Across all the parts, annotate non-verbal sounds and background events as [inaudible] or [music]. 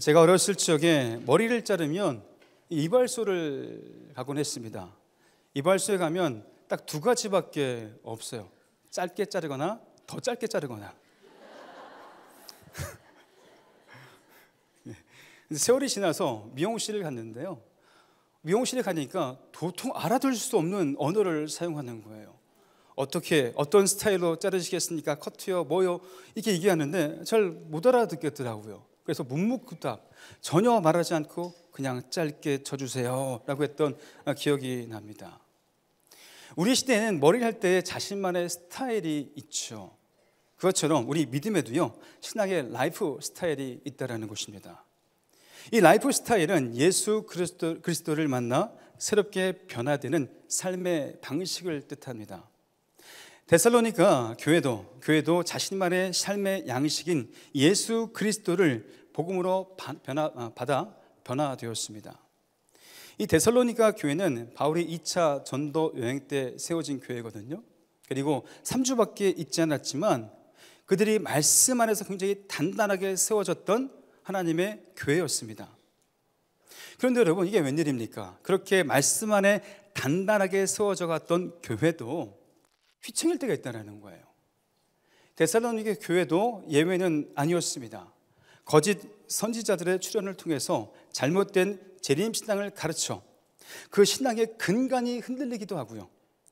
제가 어렸을 적에 머리를 자르면 이발소를 가곤 했습니다. 이발소에 가면 딱 두 가지밖에 없어요. 짧게 자르거나 더 짧게 자르거나. [laughs] 세월이 지나서 미용실을 갔는데요. 미용실에 가니까 도통 알아들 수 없는 언어를 사용하는 거예요. 어떻게 어떤 스타일로 자르시겠습니까? 커트요, 뭐요? 이렇게 얘기하는데 잘 못 알아듣겠더라고요. 그래서 묵묵부답 전혀 말하지 않고 그냥 짧게 쳐주세요라고 했던 아, 기억이 납니다. 우리 시대에는 머리를 할 때 자신만의 스타일이 있죠. 그것처럼 우리 믿음에도요 신앙의 라이프 스타일이 있다라는 것입니다. 이 라이프 스타일은 예수 그리스도, 그리스도를 만나 새롭게 변화되는 삶의 방식을 뜻합니다. 데살로니가 교회도 교회도 자신만의 삶의 양식인 예수 그리스도를 복음으로 변화, 아, 받아 변화되었습니다. 이 데살로니가 교회는 바울의 2차 전도 여행 때 세워진 교회거든요. 그리고 3주밖에 있지 않았지만 그들이 말씀 안에서 굉장히 단단하게 세워졌던 하나님의 교회였습니다. 그런데 여러분 이게 웬일입니까? 그렇게 말씀 안에 단단하게 세워져 갔던 교회도 휘청일 때가 있다는 거예요. 데살로니가 교회도 예외는 아니었습니다. 거짓 선지자들의 출연을 통해서 잘못된 재림 신앙을 가르쳐 그 신앙의 근간이 흔들리기도 하고요.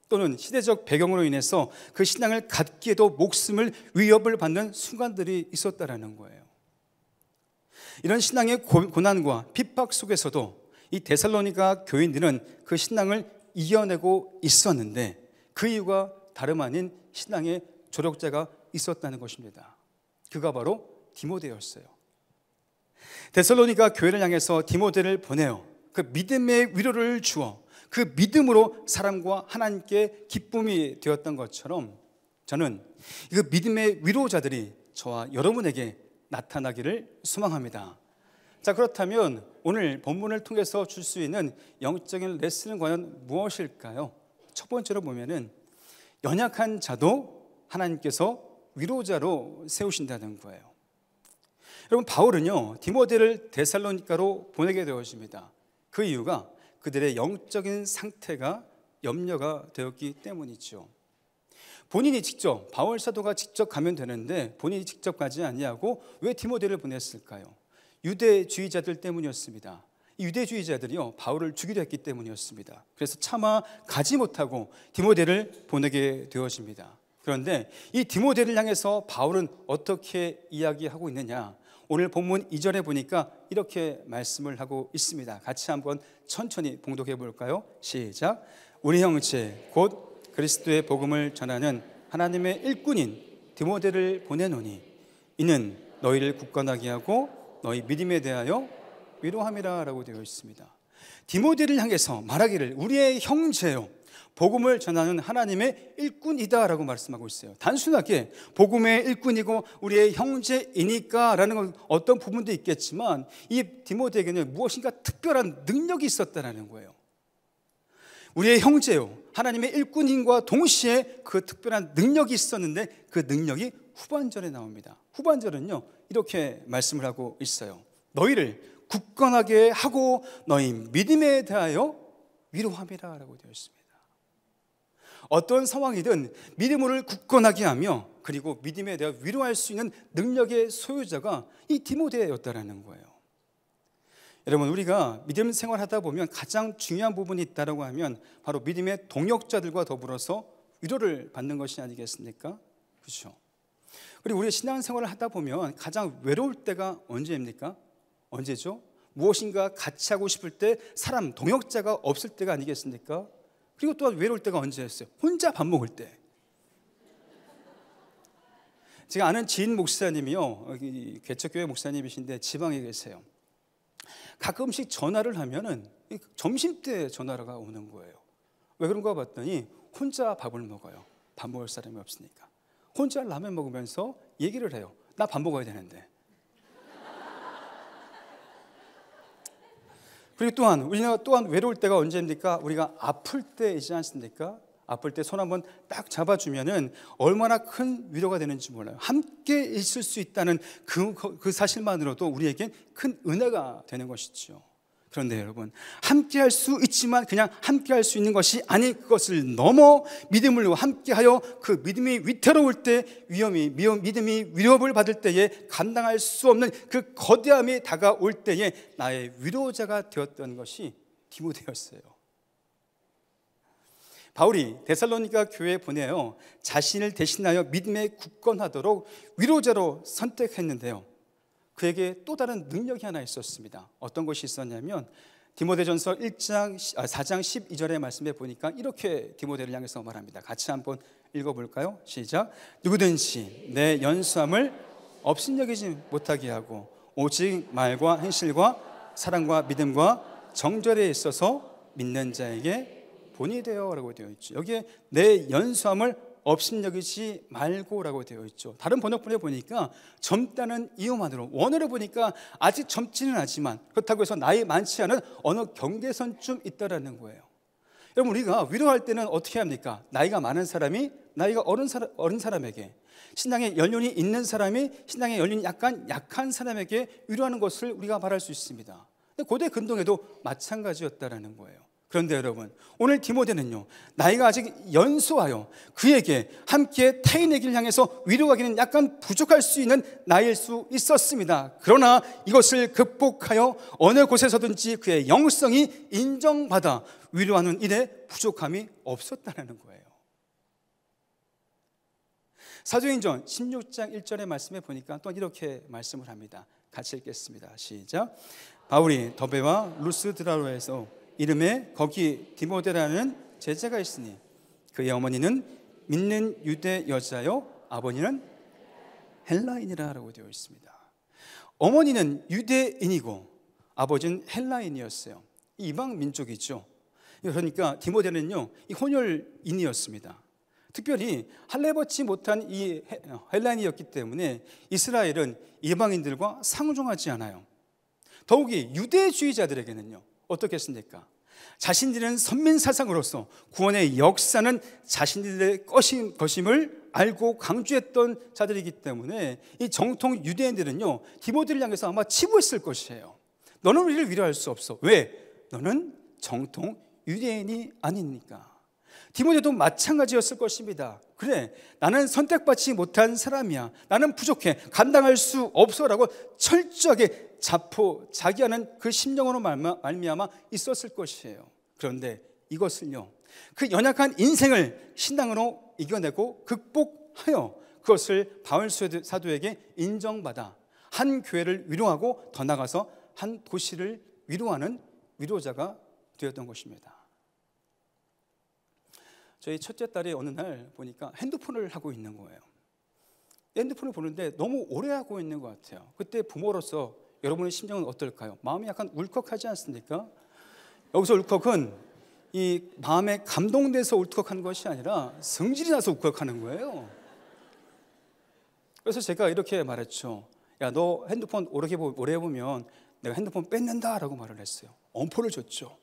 또는 시대적 배경으로 인해서 그 신앙을 갖기에도 목숨을 위협을 받는 순간들이 있었다라는 거예요. 이런 신앙의 고난과 핍박 속에서도 이 데살로니가 교인들은 그 신앙을 이겨내고 있었는데 그 이유가 다름 아닌 신앙의 조력자가 있었다는 것입니다. 그가 바로 디모데였어요. 데살로니가 교회를 향해서 디모데를 보내어그 믿음의 위로를 주어 그 믿음으로 사람과 하나님께 기쁨이 되었던 것처럼 저는 그 믿음의 위로자들이 저와 여러분에게 나타나기를 소망합니다. 자, 그렇다면 오늘 본문을 통해서 줄 수 있는 영적인 레슨은 과연 무엇일까요? 첫 번째로 보면은 연약한 자도 하나님께서 위로자로 세우신다는 거예요. 여러분 바울은요 디모데를 데살로니카로 보내게 되었습니다. 그 이유가 그들의 영적인 상태가 염려가 되었기 때문이죠. 본인이 직접 바울 사도가 직접 가면 되는데 본인이 직접 가지 아니하고 왜 디모데를 보냈을까요? 유대주의자들 때문이었습니다. 유대주의자들이요 바울을 죽이려 했기 때문이었습니다. 그래서 차마 가지 못하고 디모데를 보내게 되었습니다 그런데 이 디모데를 향해서 바울은 어떻게 이야기하고 있느냐? 오늘 본문 2절에 보니까 이렇게 말씀을 하고 있습니다. 같이 한번 천천히 봉독해 볼까요? 시작. 우리 형제 곧 그리스도의 복음을 전하는 하나님의 일꾼인 디모데를 보내노니 이는 너희를 굳건하게 하고 너희 믿음에 대하여 위로함이라라고 되어 있습니다. 디모데를 향해서 말하기를 우리의 형제요 복음을 전하는 하나님의 일꾼이다라고 말씀하고 있어요. 단순하게 복음의 일꾼이고 우리의 형제이니까라는 건 어떤 부분도 있겠지만 이 디모데에게는 무엇인가 특별한 능력이 있었다라는 거예요. 우리의 형제요. 하나님의 일꾼인과 동시에 그 특별한 능력이 있었는데 그 능력이 후반절에 나옵니다. 후반절은요. 이렇게 말씀을 하고 있어요. 너희를 굳건하게 하고 너희 믿음에 대하여 위로함이라라고 되어 있습니다. 어떤 상황이든 믿음을 굳건하게 하며 그리고 믿음에 대해 위로할 수 있는 능력의 소유자가 이 디모데였다라는 거예요. 여러분 우리가 믿음 생활하다 보면 가장 중요한 부분이 있다라고 하면 바로 믿음의 동역자들과 더불어서 위로를 받는 것이 아니겠습니까? 그렇죠. 그리고 우리 신앙생활을 하다 보면 가장 외로울 때가 언제입니까? 언제죠? 무엇인가 같이 하고 싶을 때 사람 동역자가 없을 때가 아니겠습니까? 그리고 또 외로울 때가 언제였어요? 혼자 밥 먹을 때. 제가 아는 지 목사님이요, 어, 개척교회 목사님이신데 지방에 계세요. 가끔씩 전화를 하면은 점심 때 전화가 오는 거예요. 왜 그런가 봤더니 혼자 밥을 먹어요. 밥 먹을 사람이 없으니까. 혼자 라면 먹으면서 얘기를 해요. 나 밥 먹어야 되는데. 그리고 또한 우리가 또한 외로울 때가 언제입니까? 우리가 아플 때이지 않습니까? 아플 때 손 한번 딱 잡아주면은 얼마나 큰 위로가 되는지 몰라요. 함께 있을 수 있다는 그, 그 사실만으로도 우리에겐 큰 은혜가 되는 것이지요. 그런데 여러분, 함께 할 수 있지만 그냥 함께 할 수 있는 것이 아닌 그것을 넘어 믿음을 함께 하여 그 믿음이 위태로울 때 위험이, 믿음이 위협을 받을 때에 감당할 수 없는 그 거대함이 다가올 때에 나의 위로자가 되었던 것이 디모데였어요. 바울이 데살로니가 교회에 보내어 자신을 대신하여 믿음에 굳건하도록 위로자로 선택했는데요. 그에게 또 다른 능력이 하나 있었습니다. 어떤 것이 있었냐면 디모데전서 1장 4장 아, 12절의 말씀에 보니까 이렇게 디모데를 향해서 말합니다. 같이 한번 읽어 볼까요? 시작. 누구든지 내 연수함을 업신여기지 못하게 하고 오직 말과 행실과 사랑과 믿음과 정절에 있어서 믿는 자에게 본이 되어라고 되어 있죠. 여기에 내 연수함을 업신여기지 말고라고 되어 있죠. 다른 번역본에 보니까 젊다는 이유만으로 원어로 보니까 아직 젊지는 않지만 그렇다고 해서 나이 많지 않은 어느 경계선쯤 있다라는 거예요. 여러분 우리가 위로할 때는 어떻게 합니까? 나이가 많은 사람이 나이가 어른, 사람, 어른 사람에게 신앙의 연륜이 있는 사람이 신앙의 연륜이 약간 약한 사람에게 위로하는 것을 우리가 말할 수 있습니다. 근데 고대 근동에도 마찬가지였다라는 거예요. 그런데 여러분, 오늘 디모데는요, 나이가 아직 연소하여 그에게 함께 타인의 길 향해서 위로하기는 약간 부족할 수 있는 나이일 수 있었습니다. 그러나 이것을 극복하여 어느 곳에서든지 그의 영성이 인정받아 위로하는 일에 부족함이 없었다는 거예요. 사도행전 16장 1절의 말씀에 보니까 또 이렇게 말씀을 합니다. 같이 읽겠습니다. 시작. 바울이 더베와 루스드라로에서 이름에 거기 디모데라는 제자가 있으니 그의 어머니는 믿는 유대 여자요 아버지는 헬라인이라고 되어 있습니다. 어머니는 유대인이고 아버지는 헬라인이었어요. 이방 민족이죠. 그러니까 디모데는요 이 혼혈인이었습니다. 특별히 할례받지 못한 이 어, 헬라인이었기 때문에 이스라엘은 이방인들과 상종하지 않아요. 더욱이 유대주의자들에게는요 어떻겠습니까? 자신들은 선민사상으로서 구원의 역사는 자신들의 것인 것임을 알고 강조했던 자들이기 때문에 이 정통 유대인들은요 디모데를 향해서 아마 치부했을 것이에요. 너는 우리를 위로할 수 없어. 왜? 너는 정통 유대인이 아니니까. 디모데도 마찬가지였을 것입니다. 그래, 나는 선택받지 못한 사람이야. 나는 부족해. 감당할 수 없어라고 철저하게 자포, 자기하는 그 심정으로 말미암아 있었을 것이에요. 그런데 이것은요그 연약한 인생을 신앙으로 이겨내고 극복하여 그것을 바울 사도에게 인정받아 한 교회를 위로하고 더 나가서 한 도시를 위로하는 위로자가 되었던 것입니다. 저희 첫째 딸이 어느 날 보니까 핸드폰을 하고 있는 거예요. 핸드폰을 보는데 너무 오래 하고 있는 것 같아요. 그때 부모로서 여러분의 심정은 어떨까요? 마음이 약간 울컥하지 않습니까? 여기서 울컥은 이 마음에 감동돼서 울컥한 것이 아니라 성질이 나서 울컥하는 거예요. 그래서 제가 이렇게 말했죠. 야, 너 핸드폰 오래, 오 보면 내가 핸드폰 뺏는다 라고 말을 했어요. 엄포를 줬죠.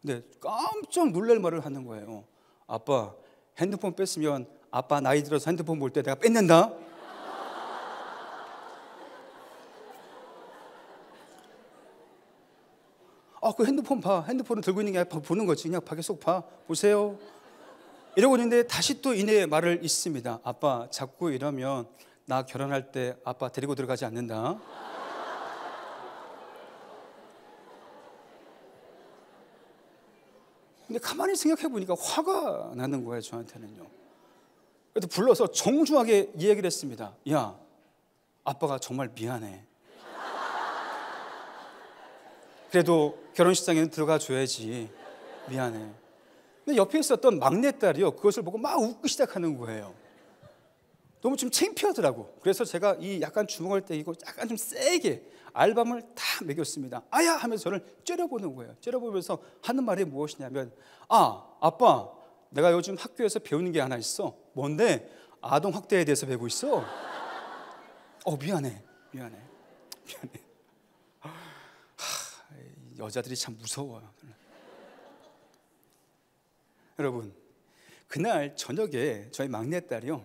근데 깜짝 놀랄 말을 하는 거예요. 아빠, 핸드폰 뺐으면 아빠 나이 들어서 핸드폰 볼 때 내가 뺏는다? 아, 그 핸드폰 봐. 핸드폰을 들고 있는 게 아니라 보는 거지. 그냥 밖에 쏙 봐. 보세요. 이러고 있는데 다시 또 이내의 말을 잊습니다. 아빠, 자꾸 이러면 나 결혼할 때 아빠 데리고 들어가지 않는다. 근데 가만히 생각해 보니까 화가 나는 거예요, 저한테는요. 그래서 불러서 정중하게 이야기를 했습니다. 야, 아빠가 정말 미안해. 그래도 결혼식장에는 들어가 줘야지. 미안해. 근데 옆에 있었던 막내딸이요. 그것을 보고 막 웃기 시작하는 거예요. 너무 좀 창피하더라고. 그래서 제가 이 약간 주먹을 떼고 약간 좀 세게 알밤을 다 매겼습니다. 아야 하면서 저를 째려보는 거예요. 째려보면서 하는 말이 무엇이냐면 아 아빠 내가 요즘 학교에서 배우는 게 하나 있어. 뭔데? 아동 학대에 대해서 배우고 있어. 어 미안해 미안해 미안해. 여자들이 참 무서워요. 여러분, 그날 저녁에 저희 막내딸이요.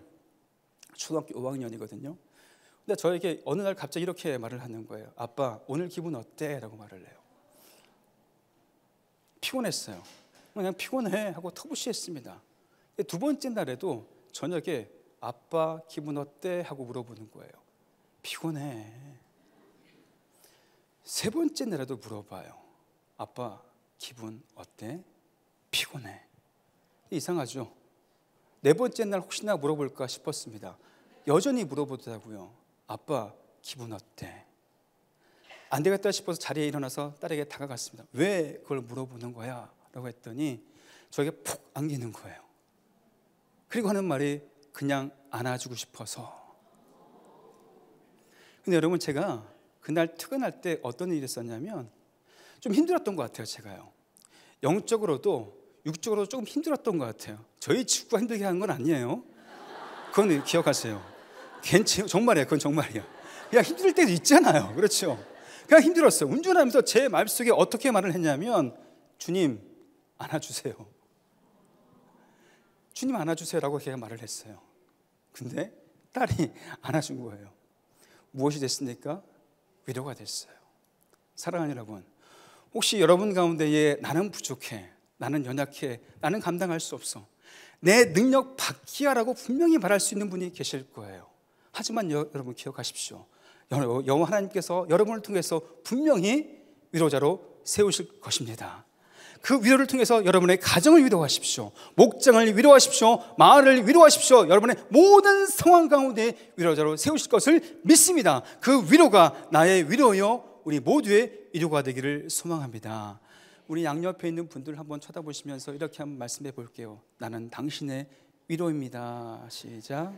초등학교 5학년이거든요. 근데 저에게 어느 날 갑자기 이렇게 말을 하는 거예요. 아빠, 오늘 기분 어때? 라고 말을 해요. 피곤했어요. 그냥 피곤해 하고 터부시했습니다. 두 번째 날에도 저녁에 아빠 기분 어때? 하고 물어보는 거예요. 피곤해. 세 번째 날에도 물어봐요. 아빠 기분 어때? 피곤해. 이상하죠? 네 번째 날 혹시나 물어볼까 싶었습니다. 여전히 물어보더라고요. 아빠 기분 어때? 안 되겠다 싶어서 자리에 일어나서 딸에게 다가갔습니다. 왜 그걸 물어보는 거야? 라고 했더니 저에게 푹 안기는 거예요. 그리고 하는 말이 그냥 안아주고 싶어서. 근데 여러분 제가 그날 퇴근할 때 어떤 일이 있었냐면 좀 힘들었던 것 같아요, 제가요. 영적으로도 육적으로도 조금 힘들었던 것 같아요. 저희 축구가 힘들게 하는 건 아니에요. 그건 기억하세요. 괜찮, 아요 정말이에요. 그건 정말이에요 그냥 힘들 때도 있잖아요. 그렇죠? 그냥 힘들었어요. 운전하면서 제 마음속에 어떻게 말을 했냐면 주님 안아주세요. 주님 안아주세요라고 제가 말을 했어요. 근데 딸이 안아준 거예요. 무엇이 됐습니까? 위로가 됐어요. 사랑하는 여러분, 혹시 여러분 가운데에 나는 부족해, 나는 연약해, 나는 감당할 수 없어. 내 능력 밖이야라고 분명히 말할 수 있는 분이 계실 거예요. 하지만 여, 러분 기억하십시오. 여호와 하나님께서 여러분을 통해서 분명히 위로자로 세우실 것입니다. 그 위로를 통해서 여러분의 가정을 위로하십시오. 목장을 위로하십시오. 마을을 위로하십시오. 여러분의 모든 상황 가운데 위로자로 세우실 것을 믿습니다. 그 위로가 나의 위로요 우리 모두의 위로가 되기를 소망합니다. 우리 양옆에 있는 분들 한번 쳐다보시면서 이렇게 한번 말씀해 볼게요. 나는 당신의 위로입니다. 시작.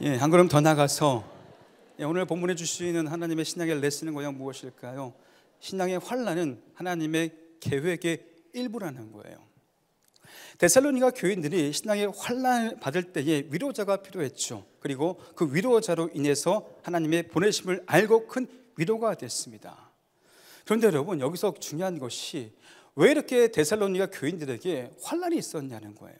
예, 한 걸음 더 나가서 예, 오늘 본문에 주시는 하나님의 신앙의 레슨은 과연 무엇일까요? 신앙의 환란은 하나님의 계획의 일부라는 거예요. 데살로니가 교인들이 신앙의 환란 을 받을 때에 위로자가 필요했죠. 그리고 그 위로자로 인해서 하나님의 보내심을 알고 큰 위로가 됐습니다. 그런데 여러분 여기서 중요한 것이 왜 이렇게 데살로니가 교인들에게 환란이 있었냐는 거예요.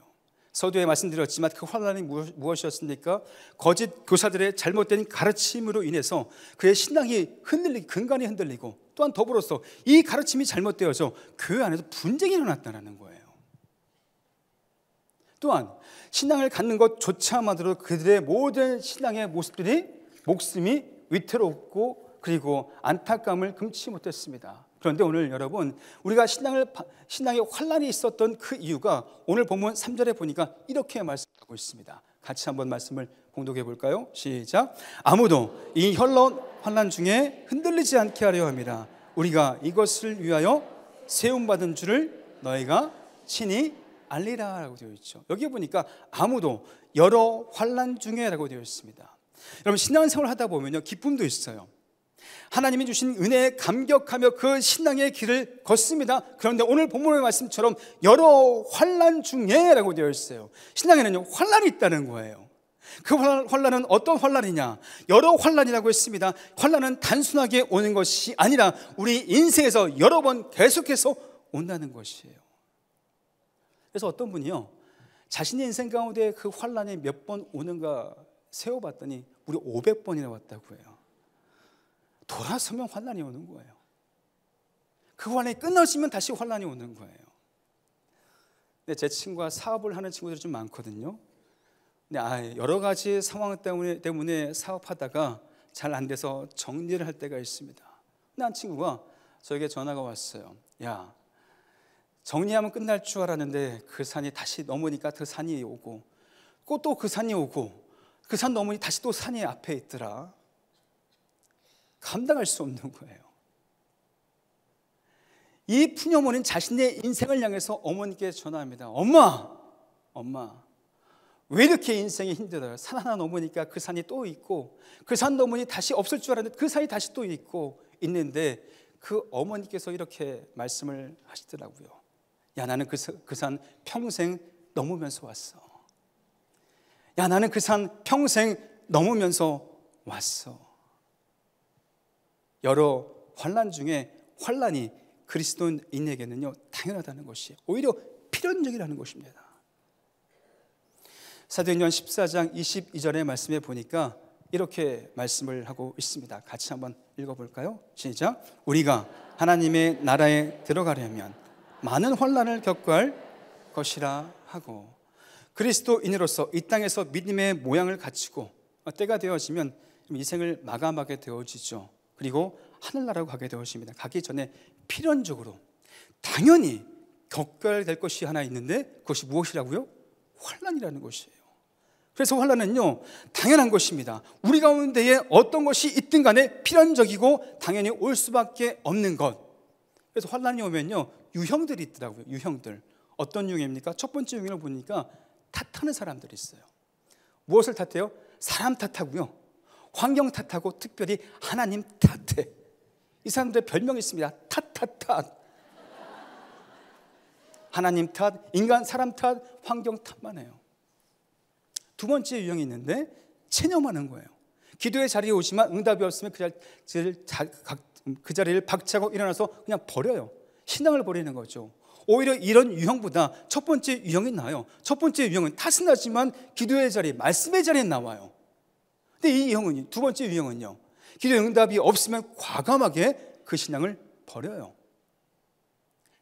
서두에 말씀드렸지만 그 환란이 무엇이었습니까? 거짓 교사들의 잘못된 가르침으로 인해서 그의 신앙이 흔들리 근간이 흔들리고 또한 더불어서 이 가르침이 잘못되어서 교회 그 안에서 분쟁이 일어났다는 거예요. 또한 신앙을 갖는 것조차만으로 그들의 모든 신앙의 모습들이 목숨이 위태롭고 그리고 안타까움을 금치 못했습니다. 그런데 오늘 여러분 우리가 신앙을 신앙의 환란이 있었던 그 이유가 오늘 본문 3절에 보니까 이렇게 말씀하고 있습니다. 같이 한번 말씀을 공독해 볼까요? 시작. 아무도 이 혈론 환란 중에 흔들리지 않게 하려 합니다. 우리가 이것을 위하여 세움 받은 줄을 너희가 친히 알리라라고 되어 있죠. 여기 보니까 아무도 여러 환란 중에라고 되어 있습니다. 여러분 신앙생활 하다 보면요 기쁨도 있어요. 하나님이 주신 은혜에 감격하며 그 신앙의 길을 걷습니다. 그런데 오늘 본문의 말씀처럼 여러 환란 중에라고 되어 있어요. 신앙에는요 환란이 있다는 거예요. 그 환란은 어떤 환란이냐? 여러 환란이라고 했습니다. 환란은 단순하게 오는 것이 아니라 우리 인생에서 여러 번 계속해서 온다는 것이에요. 그래서 어떤 분이요 자신의 인생 가운데 그 환란이 몇 번 오는가 세어봤더니 우리 500번이나 왔다고 해요. 돌아서면 환란이 오는 거예요. 그 환란이 끝나시면 다시 환란이 오는 거예요. 근데 제 친구가 사업을 하는 친구들이 좀 많거든요. 근데 아, 여러 가지 상황 때문에, 때문에 사업하다가 잘 안 돼서 정리를 할 때가 있습니다. 근데 한 친구가 저에게 전화가 왔어요. 야, 정리하면 끝날 줄 알았는데 그 산이 다시 넘으니까 그 산이 오고 또그 산이 오고 그 산 넘으니 다시 또 산이 앞에 있더라. 감당할 수 없는 거예요. 이 푸녀모는 자신의 인생을 향해서 어머니께 전화합니다. 엄마, 엄마, 왜 이렇게 인생이 힘들어요? 산 하나 넘으니까 그 산이 또 있고 그 산 넘으니 다시 없을 줄 알았는데 그 산이 다시 또 있고 있는데 그 어머니께서 이렇게 말씀을 하시더라고요. 그 그 야, 나는 그, 산 평생 넘으면서 왔어. 야, 나는 그 산 평생 넘으면서 왔어. 여러 환란 중에 환란이 그리스도인에게는요 당연하다는 것이 오히려 필연적이라는 것입니다. 사도행전 14장 22절의 말씀에 보니까 이렇게 말씀을 하고 있습니다. 같이 한번 읽어볼까요? 시작. 우리가 하나님의 나라에 들어가려면 많은 환란을 겪을 것이라 하고 그리스도인으로서 이 땅에서 믿음의 모양을 갖추고 때가 되어지면 이 생을 마감하게 되어지죠. 그리고 하늘나라로 가게 되어집니다. 가기 전에 필연적으로 당연히 겪어야 될 것이 하나 있는데 그것이 무엇이라고요? 환란이라는 것이에요. 그래서 환란은요 당연한 것입니다. 우리 가운데에 어떤 것이 있든 간에 필연적이고 당연히 올 수밖에 없는 것. 그래서 환란이 오면요 유형들이 있더라고요. 유형들. 어떤 유형입니까? 첫 번째 유형을 보니까 탓하는 사람들이 있어요. 무엇을 탓해요? 사람 탓하고요. 환경 탓하고 특별히 하나님 탓해. 이 사람들의 별명이 있습니다. 탓탓탓. 하나님 탓, 인간 사람 탓, 환경 탓만 해요. 두 번째 유형이 있는데 체념하는 거예요. 기도의 자리에 오지만 응답이 없으면 그 자리를, 그 박차고 일어나서 그냥 버려요. 신앙을 버리는 거죠. 오히려 이런 유형보다 첫 번째 유형이 나아요. 첫 번째 유형은 타신하지만 기도의 자리, 말씀의 자리에 나와요. 근데 이 유형은, 두 번째 유형은요. 기도 응답이 없으면 과감하게 그 신앙을 버려요.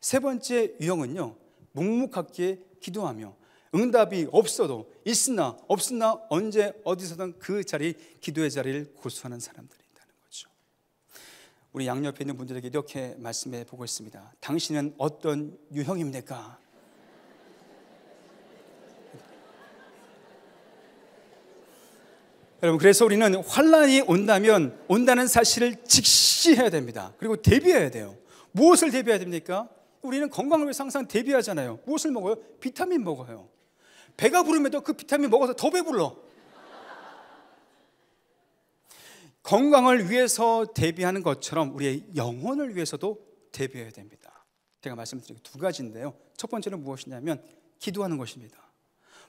세 번째 유형은요. 묵묵하게 기도하며 응답이 없어도 있으나 없으나 언제 어디서든 그 자리 기도의 자리를 고수하는 사람들이 우리 양옆에 있는 분들에게 이렇게 말씀해 보고 있습니다. 당신은 어떤 유형입니까? [laughs] 여러분 그래서 우리는 환란이 온다면 온다는 사실을 직시해야 됩니다. 그리고 대비해야 돼요. 무엇을 대비해야 됩니까? 우리는 건강을 위해서 항상 대비하잖아요. 무엇을 먹어요? 비타민 먹어요. 배가 부르면 그 비타민 먹어서 더 배불러. 건강을 위해서 대비하는 것처럼 우리의 영혼을 위해서도 대비해야 됩니다. 제가 말씀드린 두 가지인데요. 첫 번째는 무엇이냐면 기도하는 것입니다.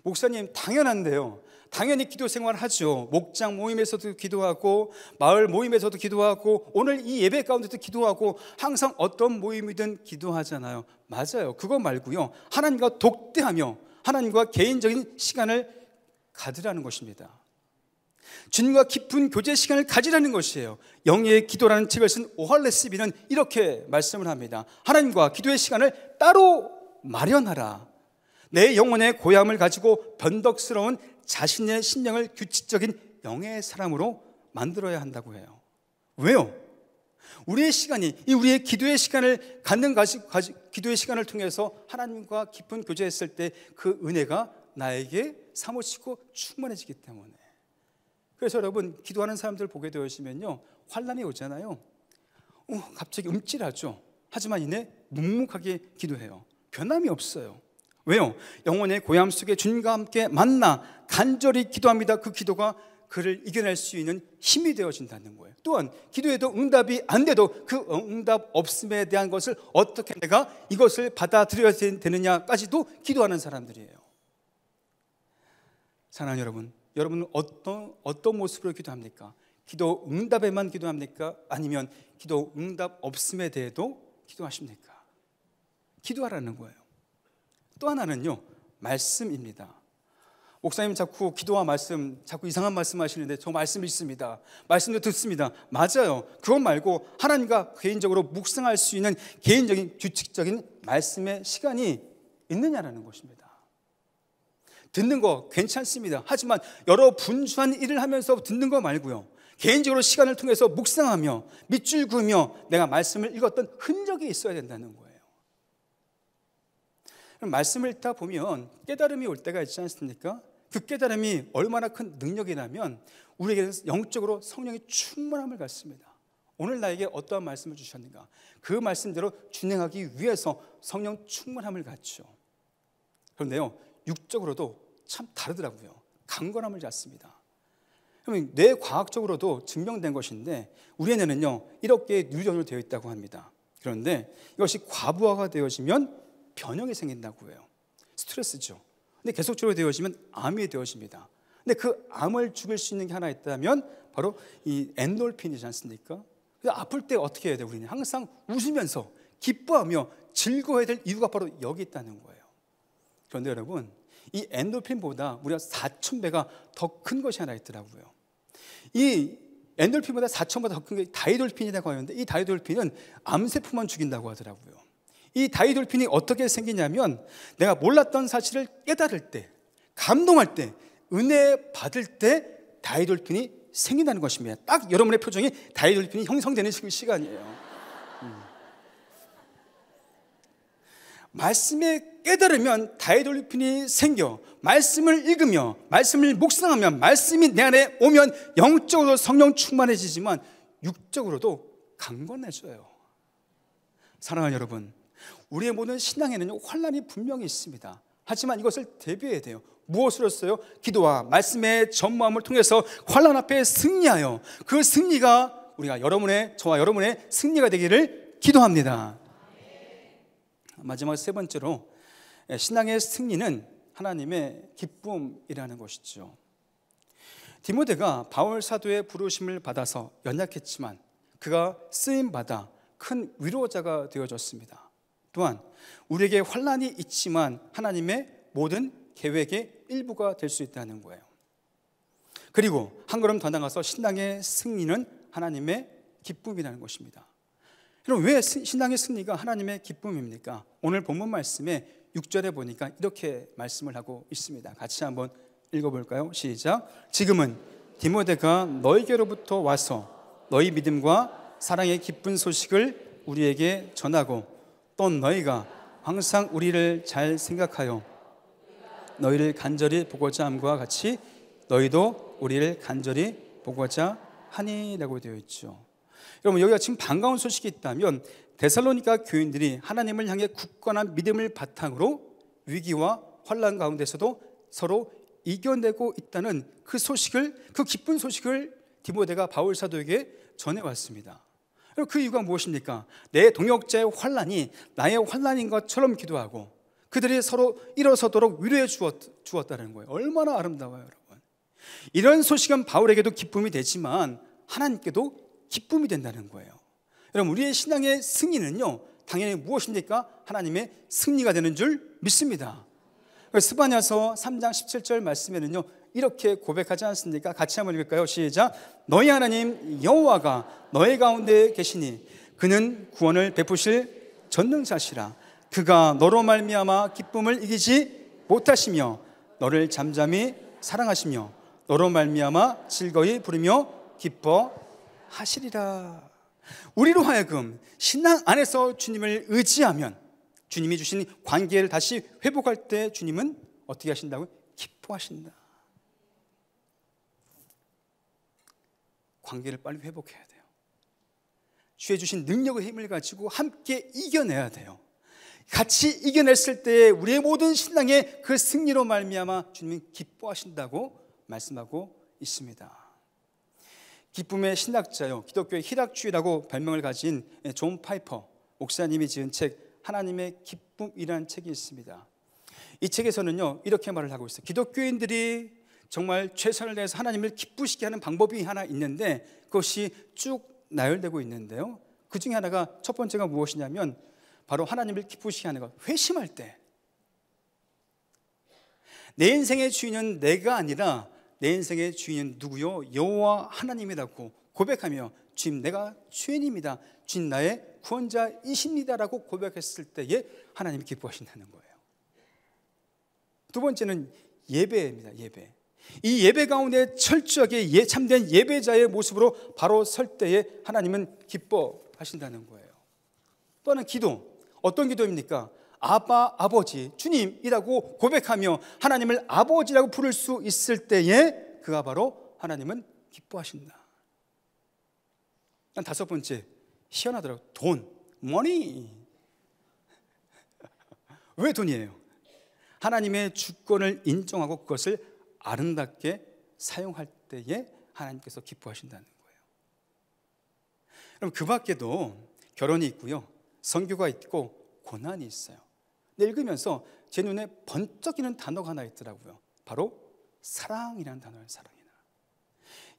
목사님 당연한데요. 당연히 기도 생활을 하죠. 목장 모임에서도 기도하고 마을 모임에서도 기도하고 오늘 이 예배 가운데도 기도하고 항상 어떤 모임이든 기도하잖아요. 맞아요. 그거 말고요. 하나님과 독대하며 하나님과 개인적인 시간을 가드라는 것입니다. 주님과 깊은 교제 시간을 가지라는 것이에요. 영의 기도라는 책을 쓴 오할레스비는 이렇게 말씀을 합니다. 하나님과 기도의 시간을 따로 마련하라. 내 영혼의 고함을 가지고 변덕스러운 자신의 신령을 규칙적인 영의 사람으로 만들어야 한다고 해요. 왜요? 우리의 시간이 이 우리의 기도의 시간을 갖는 가지, 가지, 기도의 시간을 통해서 하나님과 깊은 교제했을 때 그 은혜가 나에게 사무치고 충만해지기 때문에 그래서 여러분 기도하는 사람들 보게 되시면요 환란이 오잖아요. 어, 갑자기 움찔하죠. 하지만 이내 묵묵하게 기도해요. 변함이 없어요. 왜요? 영혼의 고함 속에 주님과 함께 만나 간절히 기도합니다. 그 기도가 그를 이겨낼 수 있는 힘이 되어진다는 거예요. 또한 기도에도 응답이 안 돼도 그 응답 없음에 대한 것을 어떻게 내가 이것을 받아들여야 되느냐까지도 기도하는 사람들이에요. 사랑하는 여러분, 여러분은 어떤 어떤 모습으로 기도합니까? 기도 응답에만 기도합니까? 아니면 기도 응답 없음에 대해도 기도하십니까? 기도하라는 거예요. 또 하나는요. 말씀입니다. 목사님 자꾸 기도와 말씀 자꾸 이상한 말씀 하시는데 저 말씀 있습니다 말씀도 듣습니다. 맞아요. 그것 말고 하나님과 개인적으로 묵상할 수 있는 개인적인 규칙적인 말씀의 시간이 있느냐라는 것입니다. 듣는 거 괜찮습니다. 하지만 여러 분주한 일을 하면서 듣는 거 말고요. 개인적으로 시간을 통해서 묵상하며 밑줄 그으며 내가 말씀을 읽었던 흔적이 있어야 된다는 거예요. 그럼 말씀을 읽다 보면 깨달음이 올 때가 있지 않습니까? 그 깨달음이 얼마나 큰 능력이라면 우리에게 영적으로 성령의 충만함을 갖습니다. 오늘 나에게 어떠한 말씀을 주셨는가? 그 말씀대로 진행하기 위해서 성령 충만함을 갖죠. 그런데요, 육적으로도 참 다르더라고요. 강건함을 잡습니다. 그러면 뇌과학적으로도 증명된 것인데 우리의 뇌는요 이렇게 뉴전으로 되어 있다고 합니다. 그런데 이것이 과부하가 되어지면 변형이 생긴다고 해요. 스트레스죠. 근데 계속적으로 되어지면 암이 되어집니다. 근데 그 암을 죽일 수 있는 게 하나 있다면 바로 이 엔돌핀이지 않습니까? 아플 때 어떻게 해야 돼 우리는 항상 웃으면서 기뻐하며 즐거워야 될 이유가 바로 여기 있다는 거예요. 그런데 여러분 이 엔돌핀보다 무려 4,000배가 더 큰 것이 하나 있더라고요. 이 엔돌핀보다 4,000배가 더 큰 게 다이돌핀이라고 하는데 이 다이돌핀은 암세포만 죽인다고 하더라고요. 이 다이돌핀이 어떻게 생기냐면 내가 몰랐던 사실을 깨달을 때, 감동할 때, 은혜 받을 때 다이돌핀이 생긴다는 것입니다. 딱 여러분의 표정이 다이돌핀이 형성되는 시간이에요. 말씀에 깨달으면 다이돌리핀이 생겨 말씀을 읽으며 말씀을 묵상하면 말씀이 내 안에 오면 영적으로 성령 충만해지지만 육적으로도 강건해져요. 사랑하는 여러분, 우리의 모든 신앙에는요 환란이 분명히 있습니다. 하지만 이것을 대비해야 돼요. 무엇으로써요? 기도와 말씀의 전무함을 통해서 환란 앞에 승리하여 그 승리가 우리가 여러분의 저와 여러분의 승리가 되기를 기도합니다. 마지막 세 번째로 예, 신앙의 승리는 하나님의 기쁨이라는 것이죠. 디모데가 바울 사도의 부르심을 받아서 연약했지만 그가 쓰임 받아 큰 위로자가 되어졌습니다. 또한 우리에게 환란이 있지만 하나님의 모든 계획의 일부가 될 수 있다는 거예요. 그리고 한 걸음 더 나가서 신앙의 승리는 하나님의 기쁨이라는 것입니다. 그럼 왜 신앙의 승리가 하나님의 기쁨입니까? 오늘 본문 말씀에 6절에 보니까 이렇게 말씀을 하고 있습니다. 같이 한번 읽어볼까요? 시작. 지금은 디모데가 너희게로부터 와서 너희 믿음과 사랑의 기쁜 소식을 우리에게 전하고 또 너희가 항상 우리를 잘 생각하여 너희를 간절히 보고자 함과 같이 너희도 우리를 간절히 보고자 하니라고 되어 있죠. 여러분 여기가 지금 반가운 소식이 있다면 데살로니가 교인들이 하나님을 향해 굳건한 믿음을 바탕으로 위기와 환란 가운데서도 서로 이겨내고 있다는 그 소식을 그 기쁜 소식을 디모데가 바울 사도에게 전해왔습니다. 그 이유가 무엇입니까? 내 동역자의 환란이 나의 환란인 것처럼 기도하고 그들이 서로 일어서도록 위로해 주었, 다는 거예요. 얼마나 아름다워요, 여러분. 이런 소식은 바울에게도 기쁨이 되지만 하나님께도 기쁨이 된다는 거예요. 여러분 우리의 신앙의 승리는요 당연히 무엇입니까? 하나님의 승리가 되는 줄 믿습니다. 스바냐서 3장 17절 말씀에는요 이렇게 고백하지 않습니까? 같이 한번 읽을까요? 시작. 너희 하나님 여호와가 너희 가운데 계시니 그는 구원을 베푸실 전능자시라. 그가 너로 말미암아 기쁨을 이기지 못하시며 너를 잠잠히 사랑하시며 너로 말미암아 즐거이 부르며 기뻐 하시리라. 우리로 하여금 신앙 안에서 주님을 의지하면 주님이 주신 관계를 다시 회복할 때 주님은 어떻게 하신다고? 기뻐하신다. 관계를 빨리 회복해야 돼요. 주의 주신 능력의 힘을 가지고 함께 이겨내야 돼요. 같이 이겨냈을 때 우리의 모든 신앙의 그 승리로 말미암아 주님은 기뻐하신다고 말씀하고 있습니다. 기쁨의 신학자요 기독교의 희락주의라고 발명을 가진 예, 존 파이퍼 목사님이 지은 책 하나님의 기쁨이라는 책이 있습니다. 이 책에서는요 이렇게 말을 하고 있어요. 기독교인들이 정말 최선을 다해서 하나님을 기쁘시게 하는 방법이 하나 있는데 그것이 쭉 나열되고 있는데요. 그 중에 하나가 첫 번째가 무엇이냐면 바로 하나님을 기쁘시게 하는 것 회심할 때 내 인생의 주인은 내가 아니라 내 인생의 주인은 누구요? 여호와 하나님이라고 고백하며 주님 내가 주인입니다. 주님 나의 구원자이십니다라고 고백했을 때에 하나님이 기뻐하신다는 거예요. 두 번째는 예배입니다. 예배. 이 예배 가운데 철저하게 예, 참된 예배자의 모습으로 바로 설 때에 하나님은 기뻐하신다는 거예요. 또는 기도. 어떤 기도입니까? 아빠, 아버지, 주님이라고 고백하며 하나님을 아버지라고 부를 수 있을 때에 그가 바로 하나님은 기뻐하신다. 다섯 번째, 희한하더라고. 돈, money. [laughs] 왜 돈이에요? 하나님의 주권을 인정하고 그것을 아름답게 사용할 때에 하나님께서 기뻐하신다는 거예요. 그럼 그 밖에도 결혼이 있고요. 선교가 있고 고난이 있어요. 읽으면서 제 눈에 번쩍이는 단어가 하나 있더라고요. 바로 사랑이라는 단어예요. 사랑이라.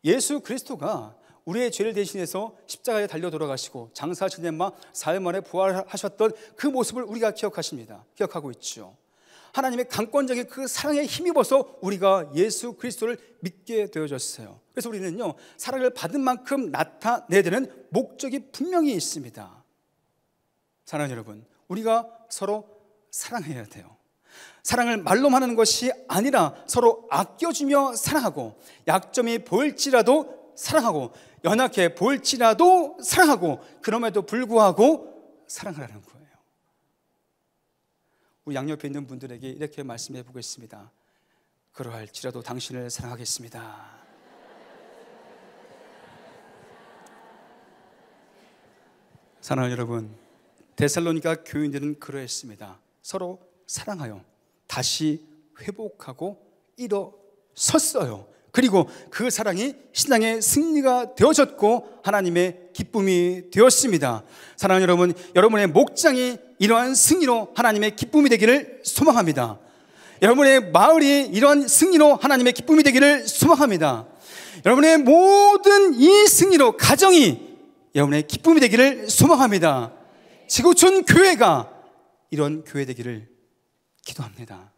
예수 그리스도가 우리의 죄를 대신해서 십자가에 달려 돌아가시고 장사하신 마 사흘 만에 부활하셨던 그 모습을 우리가 기억하십니다. 기억하고 있죠. 하나님의 강권적인 그 사랑에 힘입어서 우리가 예수 그리스도를 믿게 되어졌어요. 그래서 우리는요 사랑을 받은 만큼 나타내야 되는 목적이 분명히 있습니다. 사랑하는 여러분, 우리가 서로 사랑해야 돼요. 사랑을 말로만 하는 것이 아니라 서로 아껴주며 사랑하고 약점이 보일지라도 사랑하고 연약해 보일지라도 사랑하고 그럼에도 불구하고 사랑하라는 거예요. 우리 양옆에 있는 분들에게 이렇게 말씀해 보겠습니다. 그러할지라도 당신을 사랑하겠습니다. 사랑하는 여러분, 데살로니가 교인들은 그러했습니다. 서로 사랑하여 다시 회복하고 일어섰어요. 그리고 그 사랑이 신앙의 승리가 되어졌고 하나님의 기쁨이 되었습니다. 사랑하는 여러분, 여러분의 목장이 이러한 승리로 하나님의 기쁨이 되기를 소망합니다. 여러분의 마을이 이러한 승리로 하나님의 기쁨이 되기를 소망합니다. 여러분의 모든 이 승리로 가정이 여러분의 기쁨이 되기를 소망합니다. 지구촌 교회가 이런 교회 되기를 기도합니다.